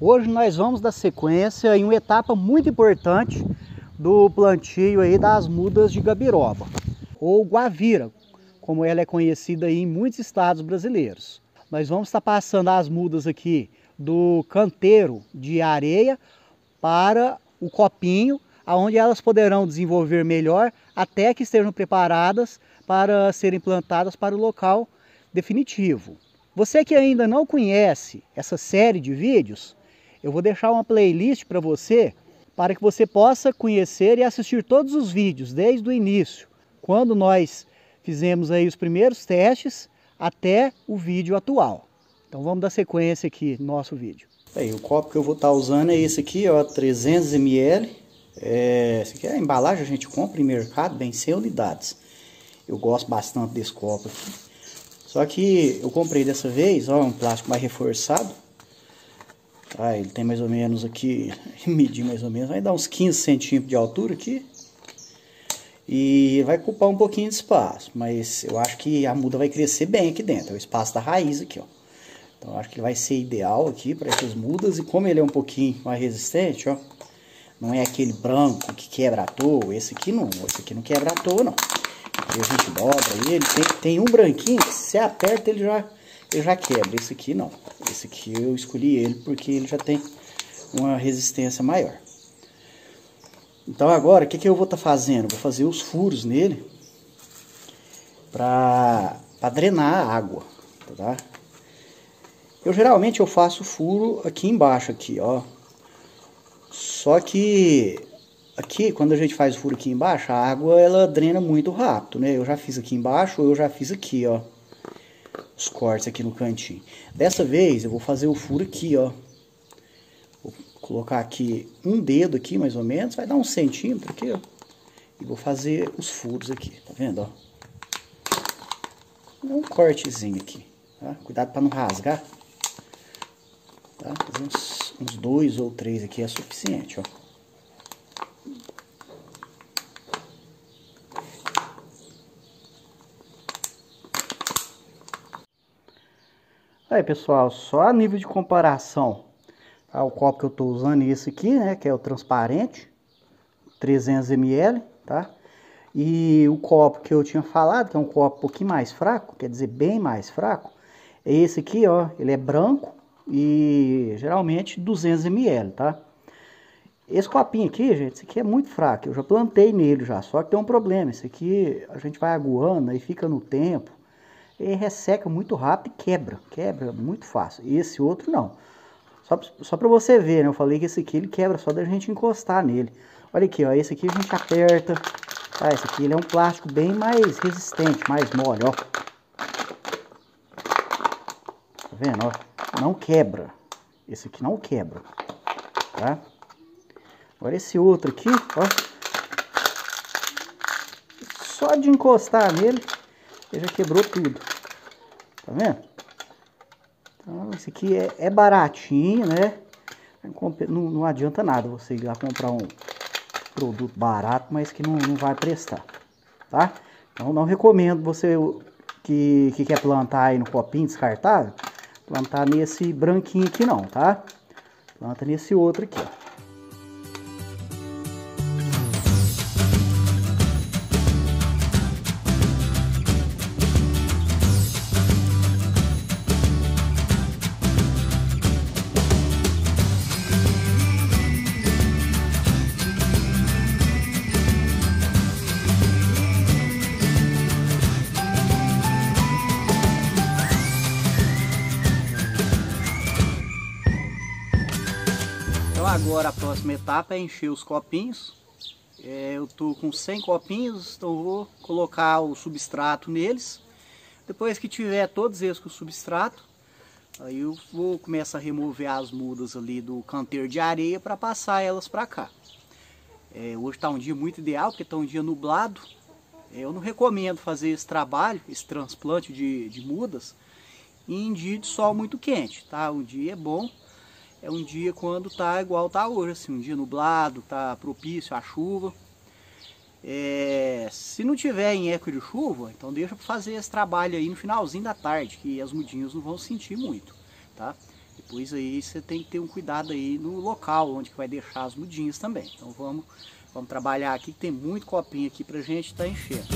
Hoje nós vamos dar sequência em uma etapa muito importante do plantio aí das mudas de gabiroba, ou guavira, como ela é conhecida aí em muitos estados brasileiros. Nós vamos estar passando as mudas aqui do canteiro de areia para o copinho, aonde elas poderão desenvolver melhor até que estejam preparadas para serem plantadas para o local definitivo. Você que ainda não conhece essa série de vídeos, eu vou deixar uma playlist para você para que você possa conhecer e assistir todos os vídeos desde o início, quando nós fizemos aí os primeiros testes até o vídeo atual. Então vamos dar sequência aqui no nosso vídeo. Bem, o copo que eu vou estar tá usando é esse aqui, ó, 300 ml. É, esse aqui é a embalagem a gente compra em mercado, bem, sem unidades. Eu gosto bastante desse copo aqui. Só que eu comprei dessa vez, ó, um plástico mais reforçado. Ah, ele tem mais ou menos aqui, medir mais ou menos, vai dar uns 15 centímetros de altura aqui. E vai ocupar um pouquinho de espaço, mas eu acho que a muda vai crescer bem aqui dentro, é o espaço da raiz aqui, ó. Então acho que vai ser ideal aqui para essas mudas, e como ele é um pouquinho mais resistente, ó. Não é aquele branco que quebra à toa, esse aqui não, esse aqui não quebra à toa, não. Aqui a gente dobra ele, tem, tem um branquinho que se aperta ele já eu já quebro. Esse aqui não. Esse aqui eu escolhi ele porque ele já tem uma resistência maior. Então agora, o que, que eu vou estar tá fazendo? Vou fazer os furos nele para drenar a água, tá? Eu geralmente eu faço furo aqui embaixo, aqui, ó. Só que aqui, quando a gente faz o furo aqui embaixo, a água ela drena muito rápido, né? Eu já fiz aqui embaixo, eu já fiz aqui, ó os cortes aqui no cantinho. Dessa vez eu vou fazer o furo aqui, ó. Vou colocar aqui um dedo aqui, mais ou menos, vai dar um centímetro aqui, ó. E vou fazer os furos aqui, tá vendo, ó? Um cortezinho aqui, tá? Cuidado para não rasgar. Tá? Uns, uns dois ou três aqui é suficiente, ó. Aí pessoal, só a nível de comparação, tá? o copo que eu estou usando é esse aqui, né, que é o transparente, 300ml, tá? E o copo que eu tinha falado, que é um copo um pouquinho mais fraco, quer dizer, bem mais fraco, é esse aqui, ó, ele é branco e geralmente 200ml, tá? Esse copinho aqui, gente, esse aqui é muito fraco, eu já plantei nele já, só que tem um problema, esse aqui a gente vai aguando, aí fica no tempo, ele resseca muito rápido e quebra, quebra muito fácil. esse outro não. Só, só para você ver, né? Eu falei que esse aqui ele quebra só da gente encostar nele. Olha aqui, ó, esse aqui a gente aperta. Tá? Esse aqui ele é um plástico bem mais resistente, mais mole, ó. Tá vendo, ó? Não quebra. Esse aqui não quebra, tá? Agora esse outro aqui, ó. Só de encostar nele, ele já quebrou tudo. Tá vendo? Então, esse aqui é, é baratinho, né? Não, não, adianta nada você ir lá comprar um produto barato, mas que não, não vai prestar, tá? Então, não recomendo você que, que quer plantar aí no copinho descartável, plantar nesse branquinho aqui não, tá? Planta nesse outro aqui, ó. próxima etapa é encher os copinhos. É, eu estou com 100 copinhos, então vou colocar o substrato neles. Depois que tiver todos eles com o substrato, aí eu vou começar a remover as mudas ali do canteiro de areia para passar elas para cá. É, hoje está um dia muito ideal, porque está um dia nublado. É, eu não recomendo fazer esse trabalho, esse transplante de, de mudas, em dia de sol muito quente, tá? Um dia é bom, é um dia quando tá igual tá hoje, assim, um dia nublado, tá propício à chuva. É, se não tiver em época de chuva, então deixa para fazer esse trabalho aí no finalzinho da tarde, que as mudinhas não vão sentir muito, tá? Depois aí você tem que ter um cuidado aí no local onde que vai deixar as mudinhas também. Então vamos, vamos trabalhar aqui, que tem muito copinho aqui pra gente tá enchendo.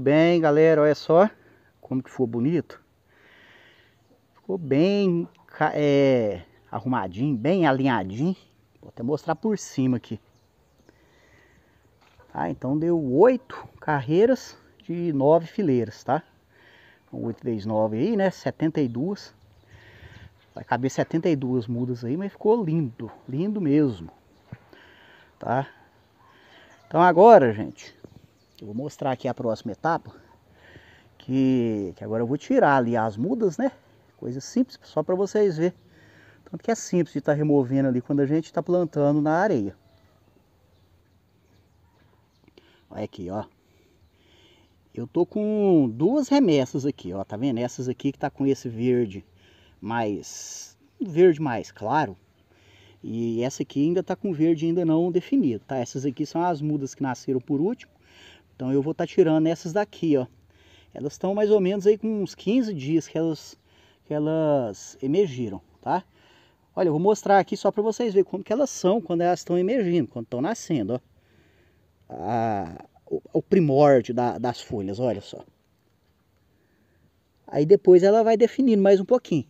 bem, galera? Olha só como que ficou bonito. Ficou bem é, arrumadinho, bem alinhadinho. Vou até mostrar por cima aqui. Tá, então deu oito carreiras de nove fileiras, tá? 8 então, vezes 9 aí, né? 72. Vai caber 72 mudas aí, mas ficou lindo, lindo mesmo. Tá? Então agora, gente, eu vou mostrar aqui a próxima etapa. Que, que agora eu vou tirar ali as mudas, né? Coisa simples, só para vocês verem. Tanto que é simples de estar tá removendo ali quando a gente está plantando na areia. Olha aqui, ó. Eu tô com duas remessas aqui, ó. Tá vendo? Essas aqui que tá com esse verde mais... verde mais claro. E essa aqui ainda tá com verde ainda não definido, tá? Essas aqui são as mudas que nasceram por último. Então eu vou estar tá tirando essas daqui, ó. Elas estão mais ou menos aí com uns 15 dias que elas, que elas emergiram, tá? Olha, eu vou mostrar aqui só para vocês verem como que elas são quando elas estão emergindo, quando estão nascendo, ó. A, o, o primórdio da, das folhas, olha só. Aí depois ela vai definindo mais um pouquinho.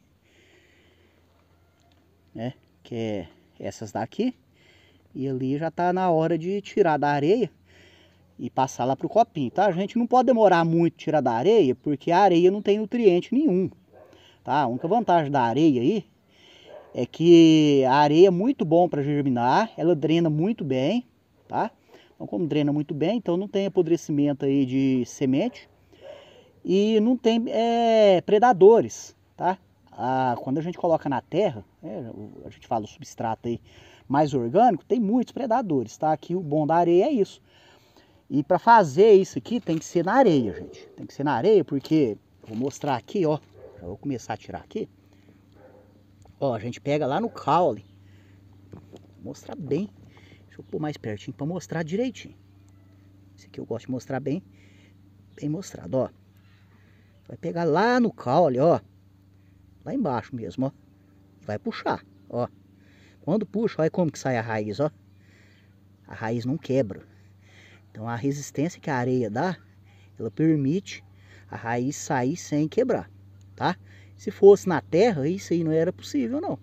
Né? Que é essas daqui. E ali já está na hora de tirar da areia e passar lá para o copinho, tá? A gente não pode demorar muito tirar da areia, porque a areia não tem nutriente nenhum, tá? A única vantagem da areia aí é que a areia é muito bom para germinar, ela drena muito bem, tá? Então, como drena muito bem, então não tem apodrecimento aí de semente e não tem é, predadores, tá? Ah, quando a gente coloca na terra, é, a gente fala o substrato aí mais orgânico, tem muitos predadores, tá? Aqui o bom da areia é isso. E para fazer isso aqui tem que ser na areia, gente. Tem que ser na areia porque, vou mostrar aqui, ó. Já vou começar a tirar aqui. Ó, a gente pega lá no caule. Vou mostrar bem. Deixa eu pôr mais pertinho para mostrar direitinho. Esse aqui eu gosto de mostrar bem. Bem mostrado, ó. Vai pegar lá no caule, ó. Lá embaixo mesmo, ó. Vai puxar, ó. Quando puxa, olha como que sai a raiz, ó. A raiz não quebra. Então a resistência que a areia dá, ela permite a raiz sair sem quebrar, tá? Se fosse na terra, isso aí não era possível não.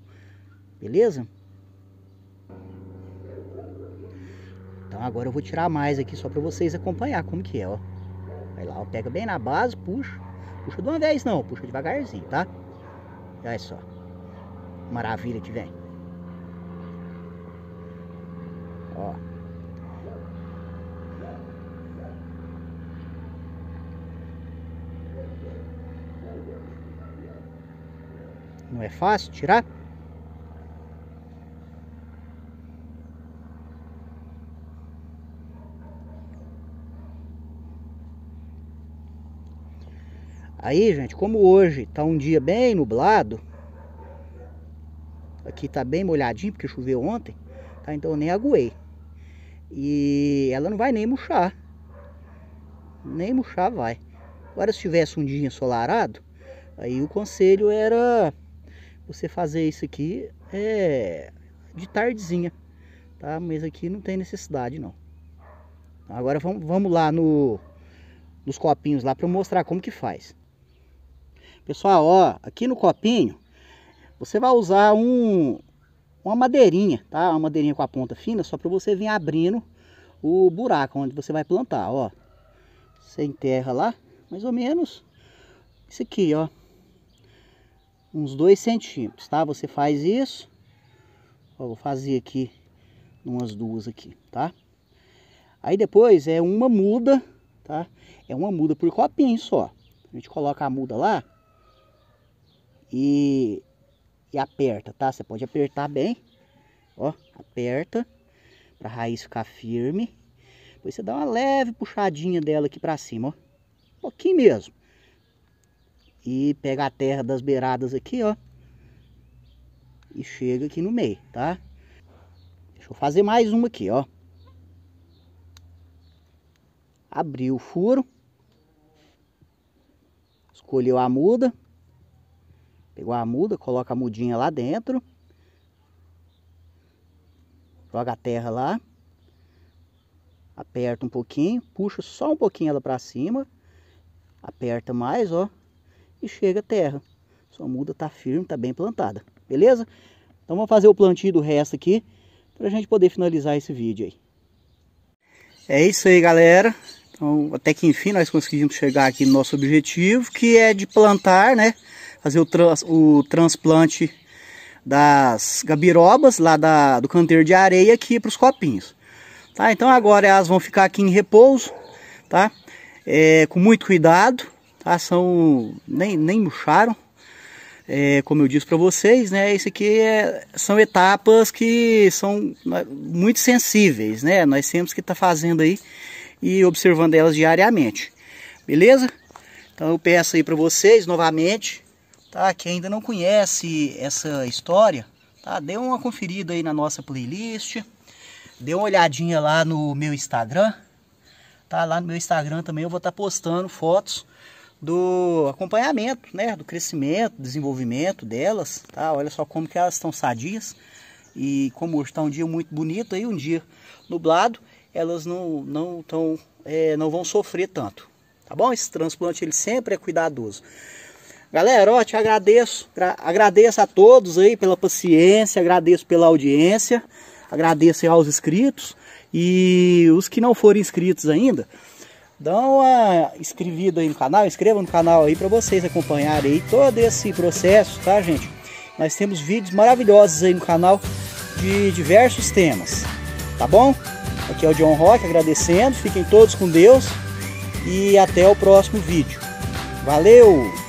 Beleza? Então agora eu vou tirar mais aqui só para vocês acompanhar como que é, ó. Vai lá, ó, pega bem na base, puxa. Puxa de uma vez não, puxa devagarzinho, tá? Olha só. Maravilha que vem. Não é fácil tirar. Aí, gente, como hoje tá um dia bem nublado, aqui tá bem molhadinho porque choveu ontem, tá? Então eu nem aguei. E ela não vai nem murchar. Nem murchar vai. Agora se tivesse um dia ensolarado, aí o conselho era você fazer isso aqui é de tardezinha, tá? Mas aqui não tem necessidade não. Agora vamos, vamos lá no, nos copinhos lá para mostrar como que faz. Pessoal, ó, aqui no copinho você vai usar um, uma madeirinha, tá? Uma madeirinha com a ponta fina, só para você vir abrindo o buraco onde você vai plantar, ó. Você enterra lá, mais ou menos isso aqui, ó uns 2 centímetros, tá? Você faz isso. Ó, vou fazer aqui umas duas aqui, tá? Aí depois é uma muda, tá? É uma muda por copinho só. A gente coloca a muda lá e, e aperta, tá? Você pode apertar bem, ó, aperta para a raiz ficar firme. Depois você dá uma leve puxadinha dela aqui para cima, ó. Um pouquinho mesmo e pega a terra das beiradas aqui, ó. E chega aqui no meio, tá? Deixa eu fazer mais uma aqui, ó. Abriu o furo. Escolheu a muda. Pegou a muda, coloca a mudinha lá dentro. Joga a terra lá. Aperta um pouquinho, puxa só um pouquinho ela para cima. Aperta mais, ó e chega terra. Sua muda está firme, está bem plantada, beleza? Então vamos fazer o plantio do resto aqui para a gente poder finalizar esse vídeo aí. É isso aí galera, então até que enfim nós conseguimos chegar aqui no nosso objetivo que é de plantar, né? Fazer o, trans, o transplante das gabirobas lá da, do canteiro de areia aqui para os copinhos. Tá, então agora elas vão ficar aqui em repouso, tá? É, com muito cuidado, ah, são nem, nem murcharam. É, como eu disse para vocês, né, isso aqui é, são etapas que são né, muito sensíveis, né? Nós temos que estar tá fazendo aí e observando elas diariamente. Beleza? Então eu peço aí para vocês novamente, tá? Quem ainda não conhece essa história, tá? Dê uma conferida aí na nossa playlist, dê uma olhadinha lá no meu Instagram, tá? Lá no meu Instagram também eu vou estar tá postando fotos do acompanhamento, né, do crescimento, desenvolvimento delas, tá? Olha só como que elas estão sadias e como hoje está um dia muito bonito aí, um dia nublado, elas não não tão, é, não vão sofrer tanto, tá bom? Esse transplante ele sempre é cuidadoso. Galera, ó, te agradeço, agradeço a todos aí pela paciência, agradeço pela audiência, agradeço aos inscritos e os que não forem inscritos ainda, dá uma inscrevida aí no canal, inscreva no canal aí para vocês acompanharem aí todo esse processo, tá gente? Nós temos vídeos maravilhosos aí no canal de diversos temas, tá bom? Aqui é o John Rock agradecendo, fiquem todos com Deus e até o próximo vídeo. Valeu!